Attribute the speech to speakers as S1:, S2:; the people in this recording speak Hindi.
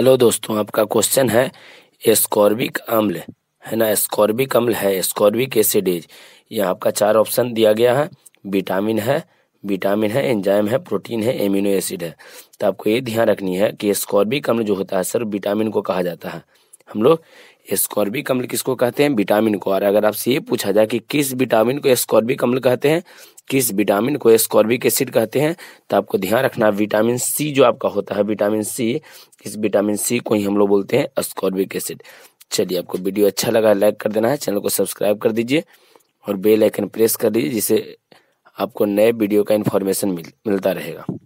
S1: हेलो दोस्तों आपका क्वेश्चन है एस्कॉर्बिक अम्ल है ना एस्कॉर्बिक अम्ल है एस्कॉर्बिक एसिडेज ये आपका चार ऑप्शन दिया गया है विटामिन है विटामिन है एंजाइम है प्रोटीन है एमिनो एसिड है तो आपको ये ध्यान रखनी है कि एस्कॉर्बिक अम्ल जो होता है सर विटामिन को कहा जाता है हम लोग एस्कॉर्बिक अम्ल किसको कहते हैं विटामिन को और अगर आपसे ये पूछा जाए कि किस विटामिन को स्कॉर्बिक अम्ल कहते हैं किस विटामिन को एस्कॉर्बिक एसिड कहते हैं तो आपको ध्यान रखना विटामिन सी जो आपका होता है विटामिन सी इस विटामिन सी को ही हम लोग बोलते हैं स्कॉर्बिक एसिड चलिए आपको वीडियो अच्छा लगा लाइक कर देना है चैनल को सब्सक्राइब कर दीजिए और बेल आइकन प्रेस कर दीजिए जिससे आपको नए वीडियो का इन्फॉर्मेशन मिल, मिलता रहेगा